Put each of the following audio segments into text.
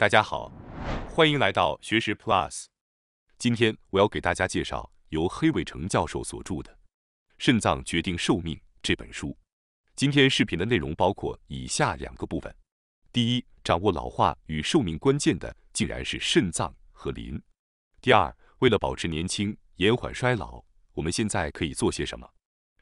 大家好，欢迎来到学识 Plus。今天我要给大家介绍由黑伟成教授所著的《肾脏决定寿命》这本书。今天视频的内容包括以下两个部分：第一，掌握老化与寿命关键的竟然是肾脏和磷；第二，为了保持年轻、延缓衰老，我们现在可以做些什么？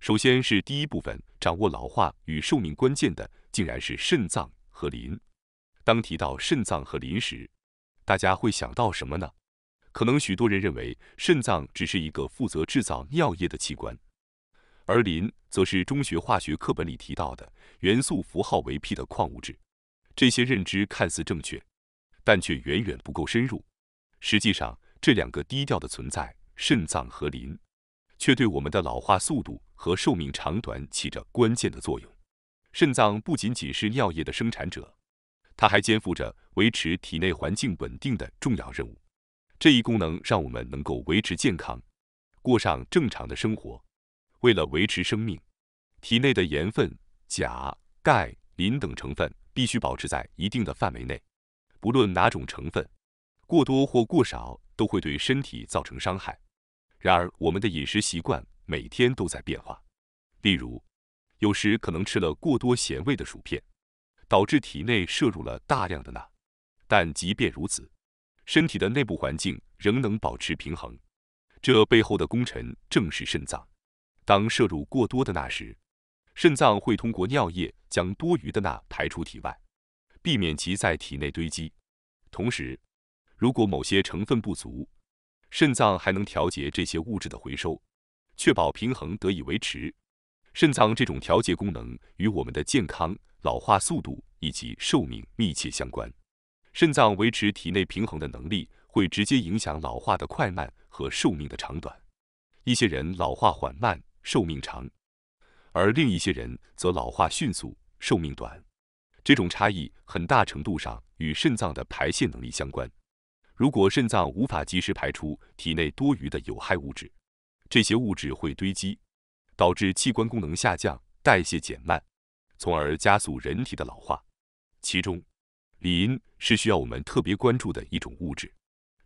首先是第一部分，掌握老化与寿命关键的竟然是肾脏和磷。当提到肾脏和磷时，大家会想到什么呢？可能许多人认为肾脏只是一个负责制造尿液的器官，而磷则是中学化学课本里提到的元素符号为 P 的矿物质。这些认知看似正确，但却远远不够深入。实际上，这两个低调的存在——肾脏和磷，却对我们的老化速度和寿命长短起着关键的作用。肾脏不仅仅是尿液的生产者。它还肩负着维持体内环境稳定的重要任务。这一功能让我们能够维持健康，过上正常的生活。为了维持生命，体内的盐分、钾、钙、磷等成分必须保持在一定的范围内。不论哪种成分过多或过少，都会对身体造成伤害。然而，我们的饮食习惯每天都在变化。例如，有时可能吃了过多咸味的薯片。导致体内摄入了大量的钠，但即便如此，身体的内部环境仍能保持平衡。这背后的功臣正是肾脏。当摄入过多的钠时，肾脏会通过尿液将多余的钠排出体外，避免其在体内堆积。同时，如果某些成分不足，肾脏还能调节这些物质的回收，确保平衡得以维持。肾脏这种调节功能与我们的健康、老化速度以及寿命密切相关。肾脏维持体内平衡的能力会直接影响老化的快慢和寿命的长短。一些人老化缓慢、寿命长，而另一些人则老化迅速、寿命短。这种差异很大程度上与肾脏的排泄能力相关。如果肾脏无法及时排出体内多余的有害物质，这些物质会堆积。导致器官功能下降、代谢减慢，从而加速人体的老化。其中，磷是需要我们特别关注的一种物质。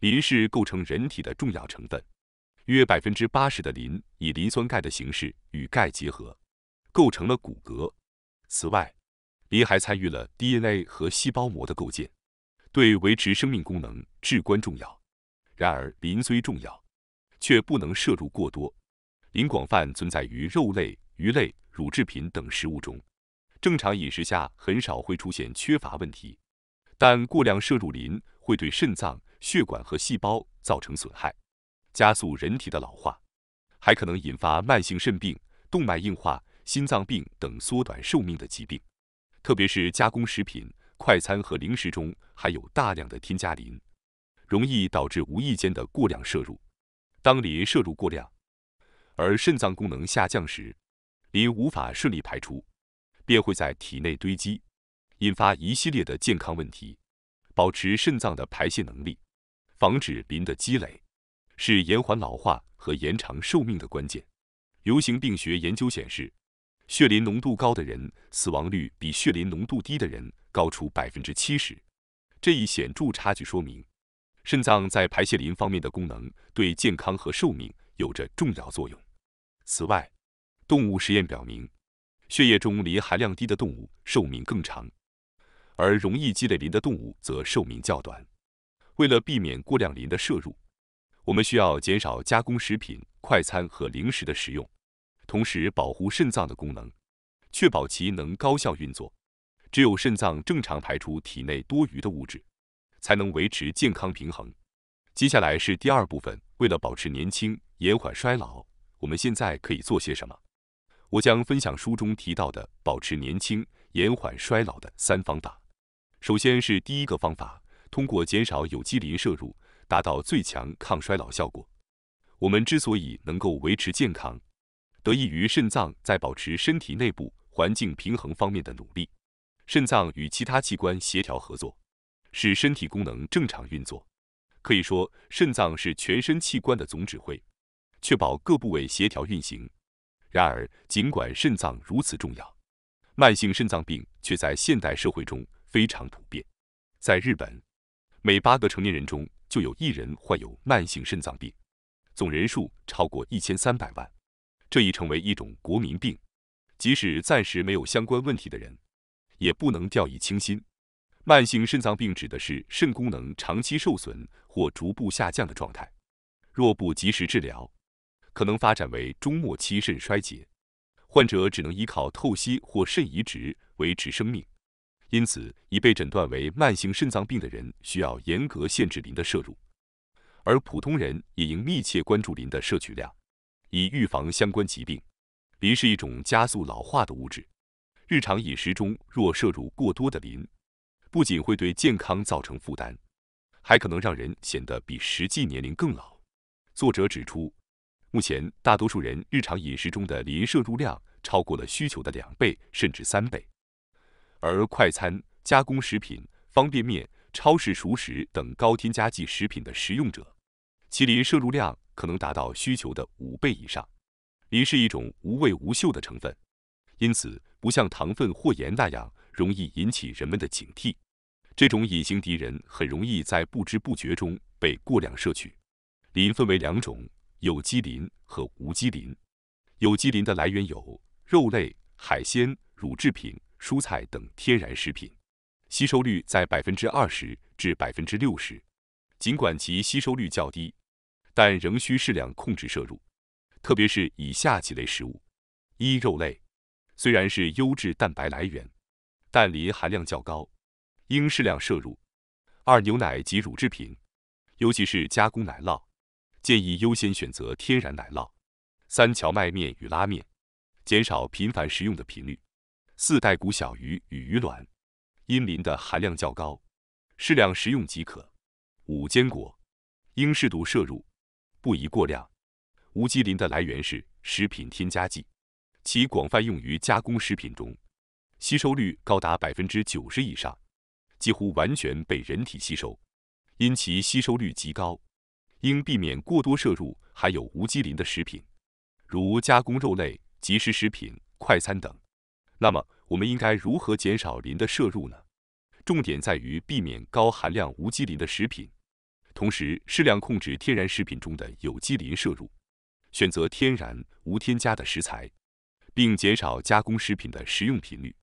磷是构成人体的重要成分，约百分之八十的磷以磷酸钙的形式与钙结合，构成了骨骼。此外，磷还参与了 DNA 和细胞膜的构建，对维持生命功能至关重要。然而，磷虽重要，却不能摄入过多。磷广泛存在于肉类、鱼类、乳制品等食物中，正常饮食下很少会出现缺乏问题。但过量摄入磷会对肾脏、血管和细胞造成损害，加速人体的老化，还可能引发慢性肾病、动脉硬化、心脏病等缩短寿命的疾病。特别是加工食品、快餐和零食中含有大量的添加磷，容易导致无意间的过量摄入。当磷摄入过量，而肾脏功能下降时，磷无法顺利排出，便会在体内堆积，引发一系列的健康问题。保持肾脏的排泄能力，防止磷的积累，是延缓老化和延长寿命的关键。流行病学研究显示，血磷浓度高的人死亡率比血磷浓度低的人高出百分之七十。这一显著差距说明，肾脏在排泄磷方面的功能对健康和寿命有着重要作用。此外，动物实验表明，血液中磷含量低的动物寿命更长，而容易积累磷的动物则寿命较短。为了避免过量磷的摄入，我们需要减少加工食品、快餐和零食的食用，同时保护肾脏的功能，确保其能高效运作。只有肾脏正常排出体内多余的物质，才能维持健康平衡。接下来是第二部分，为了保持年轻、延缓衰老。我们现在可以做些什么？我将分享书中提到的保持年轻、延缓衰老的三方法。首先是第一个方法，通过减少有机磷摄入，达到最强抗衰老效果。我们之所以能够维持健康，得益于肾脏在保持身体内部环境平衡方面的努力。肾脏与其他器官协调合作，使身体功能正常运作。可以说，肾脏是全身器官的总指挥。确保各部位协调运行。然而，尽管肾脏如此重要，慢性肾脏病却在现代社会中非常普遍。在日本，每八个成年人中就有一人患有慢性肾脏病，总人数超过一千三百万，这已成为一种国民病。即使暂时没有相关问题的人，也不能掉以轻心。慢性肾脏病指的是肾功能长期受损或逐步下降的状态，若不及时治疗，可能发展为终末期肾衰竭，患者只能依靠透析或肾移植维持生命。因此，已被诊断为慢性肾脏病的人需要严格限制磷的摄入，而普通人也应密切关注磷的摄取量，以预防相关疾病。磷是一种加速老化的物质，日常饮食中若摄入过多的磷，不仅会对健康造成负担，还可能让人显得比实际年龄更老。作者指出。目前，大多数人日常饮食中的磷摄入量超过了需求的两倍甚至三倍，而快餐、加工食品、方便面、超市熟食等高添加剂食品的食用者，其磷摄入量可能达到需求的五倍以上。磷是一种无味无嗅的成分，因此不像糖分或盐那样容易引起人们的警惕。这种隐形敌人很容易在不知不觉中被过量摄取。磷分为两种。有机磷和无机磷，有机磷的来源有肉类、海鲜、乳制品、蔬菜等天然食品，吸收率在百分之二十至百分之六十。尽管其吸收率较低，但仍需适量控制摄入，特别是以下几类食物：一、肉类，虽然是优质蛋白来源，但磷含量较高，应适量摄入；二、牛奶及乳制品，尤其是加工奶酪。建议优先选择天然奶酪。三、荞麦面与拉面，减少频繁食用的频率。四、带骨小鱼与鱼卵，阴磷的含量较高，适量食用即可。五、坚果，应适度摄入，不宜过量。无机磷的来源是食品添加剂，其广泛用于加工食品中，吸收率高达百分之九十以上，几乎完全被人体吸收，因其吸收率极高。应避免过多摄入含有无机磷的食品，如加工肉类、即食食品、快餐等。那么，我们应该如何减少磷的摄入呢？重点在于避免高含量无机磷的食品，同时适量控制天然食品中的有机磷摄入，选择天然、无添加的食材，并减少加工食品的食用频率，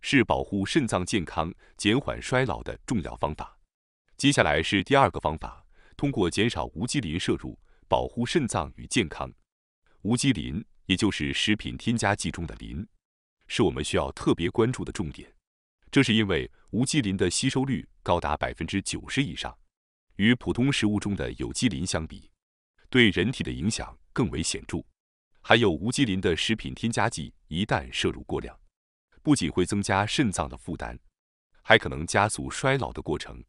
是保护肾脏健康、减缓衰老的重要方法。接下来是第二个方法。通过减少无机磷摄入，保护肾脏与健康。无机磷，也就是食品添加剂中的磷，是我们需要特别关注的重点。这是因为无机磷的吸收率高达百分之九十以上，与普通食物中的有机磷相比，对人体的影响更为显著。含有无机磷的食品添加剂一旦摄入过量，不仅会增加肾脏的负担，还可能加速衰老的过程。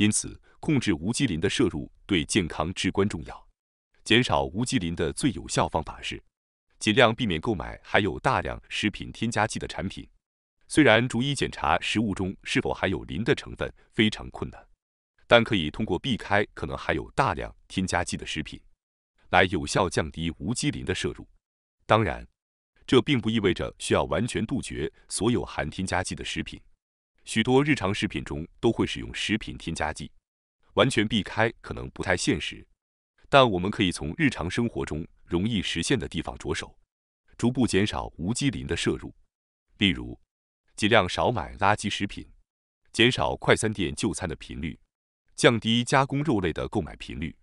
因此，控制无机磷的摄入对健康至关重要。减少无机磷的最有效方法是，尽量避免购买含有大量食品添加剂的产品。虽然逐一检查食物中是否含有磷的成分非常困难，但可以通过避开可能含有大量添加剂的食品，来有效降低无机磷的摄入。当然，这并不意味着需要完全杜绝所有含添加剂的食品。许多日常食品中都会使用食品添加剂，完全避开可能不太现实，但我们可以从日常生活中容易实现的地方着手，逐步减少无机磷的摄入。例如，尽量少买垃圾食品，减少快餐店就餐的频率，降低加工肉类的购买频率，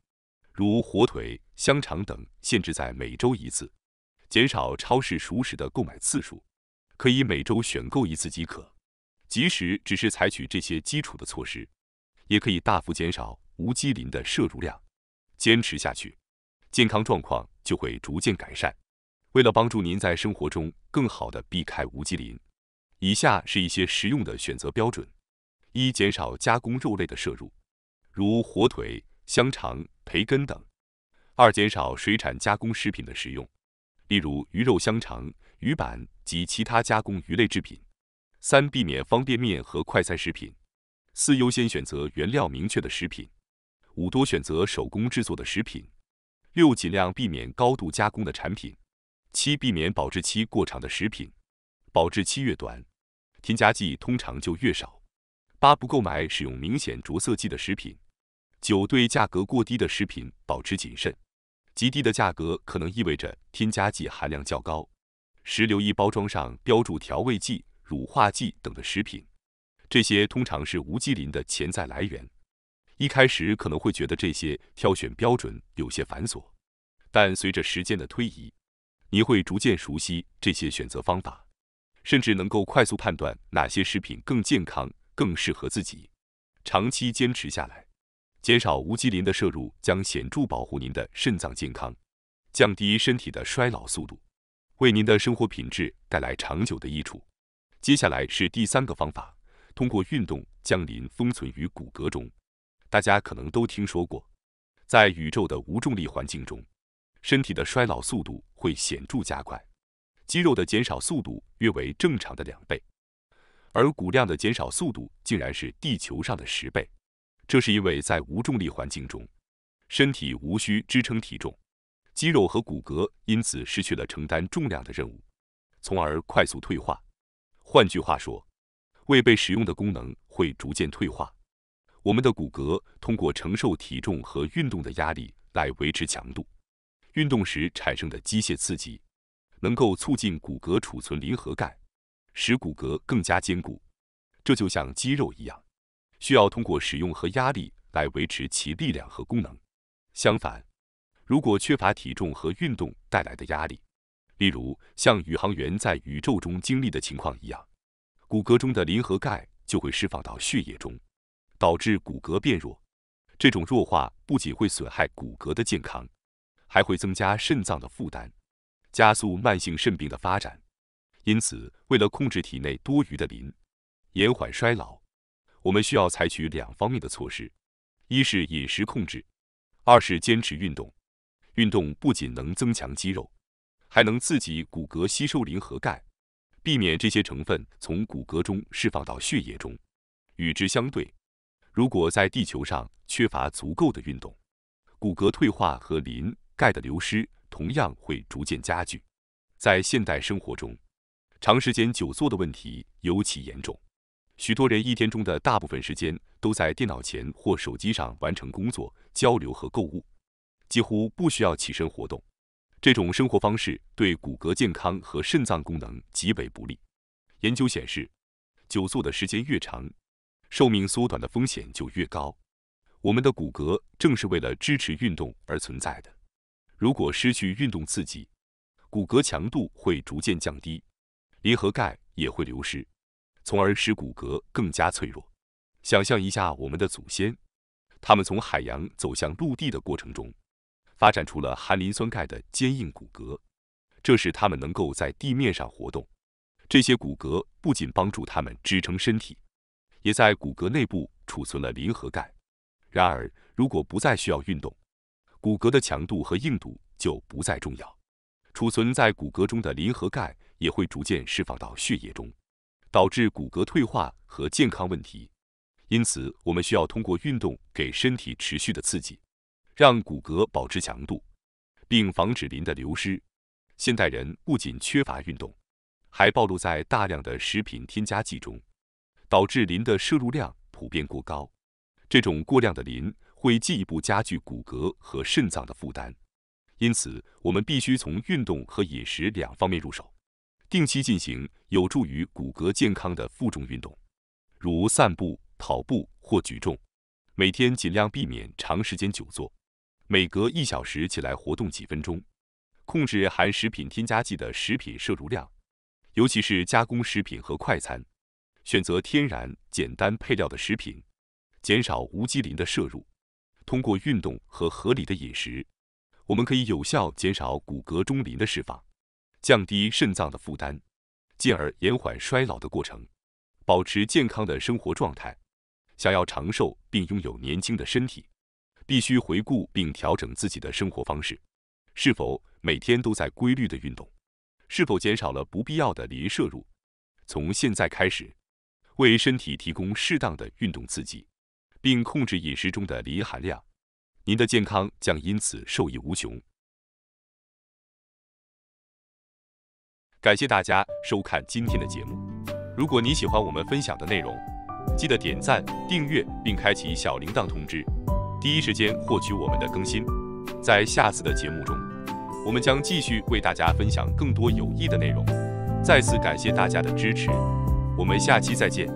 如火腿、香肠等，限制在每周一次；减少超市熟食的购买次数，可以每周选购一次即可。即使只是采取这些基础的措施，也可以大幅减少无机磷的摄入量。坚持下去，健康状况就会逐渐改善。为了帮助您在生活中更好的避开无机磷，以下是一些实用的选择标准：一、减少加工肉类的摄入，如火腿、香肠、培根等；二、减少水产加工食品的食用，例如鱼肉香肠、鱼板及其他加工鱼类制品。三、避免方便面和快餐食品。四、优先选择原料明确的食品。五、多选择手工制作的食品。六、尽量避免高度加工的产品。七、避免保质期过长的食品，保质期越短，添加剂通常就越少。八、不购买使用明显着色剂的食品。九、对价格过低的食品保持谨慎，极低的价格可能意味着添加剂含量较高。十、留意包装上标注调味剂。乳化剂等的食品，这些通常是无机磷的潜在来源。一开始可能会觉得这些挑选标准有些繁琐，但随着时间的推移，你会逐渐熟悉这些选择方法，甚至能够快速判断哪些食品更健康、更适合自己。长期坚持下来，减少无机磷的摄入将显著保护您的肾脏健康，降低身体的衰老速度，为您的生活品质带来长久的益处。接下来是第三个方法，通过运动将磷封存于骨骼中。大家可能都听说过，在宇宙的无重力环境中，身体的衰老速度会显著加快，肌肉的减少速度约为正常的两倍，而骨量的减少速度竟然是地球上的十倍。这是因为，在无重力环境中，身体无需支撑体重，肌肉和骨骼因此失去了承担重量的任务，从而快速退化。换句话说，未被使用的功能会逐渐退化。我们的骨骼通过承受体重和运动的压力来维持强度。运动时产生的机械刺激能够促进骨骼储存磷和钙，使骨骼更加坚固。这就像肌肉一样，需要通过使用和压力来维持其力量和功能。相反，如果缺乏体重和运动带来的压力，例如，像宇航员在宇宙中经历的情况一样，骨骼中的磷和钙就会释放到血液中，导致骨骼变弱。这种弱化不仅会损害骨骼的健康，还会增加肾脏的负担，加速慢性肾病的发展。因此，为了控制体内多余的磷，延缓衰老，我们需要采取两方面的措施：一是饮食控制，二是坚持运动。运动不仅能增强肌肉。还能刺激骨骼吸收磷和钙，避免这些成分从骨骼中释放到血液中。与之相对，如果在地球上缺乏足够的运动，骨骼退化和磷、钙的流失同样会逐渐加剧。在现代生活中，长时间久坐的问题尤其严重。许多人一天中的大部分时间都在电脑前或手机上完成工作、交流和购物，几乎不需要起身活动。这种生活方式对骨骼健康和肾脏功能极为不利。研究显示，久坐的时间越长，寿命缩短的风险就越高。我们的骨骼正是为了支持运动而存在的。如果失去运动刺激，骨骼强度会逐渐降低，磷和钙也会流失，从而使骨骼更加脆弱。想象一下我们的祖先，他们从海洋走向陆地的过程中。发展出了含磷酸钙的坚硬骨骼，这使它们能够在地面上活动。这些骨骼不仅帮助它们支撑身体，也在骨骼内部储存了磷和钙。然而，如果不再需要运动，骨骼的强度和硬度就不再重要，储存在骨骼中的磷和钙也会逐渐释放到血液中，导致骨骼退化和健康问题。因此，我们需要通过运动给身体持续的刺激。让骨骼保持强度，并防止磷的流失。现代人不仅缺乏运动，还暴露在大量的食品添加剂中，导致磷的摄入量普遍过高。这种过量的磷会进一步加剧骨骼和肾脏的负担。因此，我们必须从运动和饮食两方面入手，定期进行有助于骨骼健康的负重运动，如散步、跑步或举重。每天尽量避免长时间久坐。每隔一小时起来活动几分钟，控制含食品添加剂的食品摄入量，尤其是加工食品和快餐，选择天然、简单配料的食品，减少无机磷的摄入。通过运动和合理的饮食，我们可以有效减少骨骼中磷的释放，降低肾脏的负担，进而延缓衰老的过程，保持健康的生活状态。想要长寿并拥有年轻的身体。必须回顾并调整自己的生活方式，是否每天都在规律的运动？是否减少了不必要的磷摄入？从现在开始，为身体提供适当的运动刺激，并控制饮食中的磷含量，您的健康将因此受益无穷。感谢大家收看今天的节目。如果你喜欢我们分享的内容，记得点赞、订阅并开启小铃铛通知。第一时间获取我们的更新。在下次的节目中，我们将继续为大家分享更多有益的内容。再次感谢大家的支持，我们下期再见。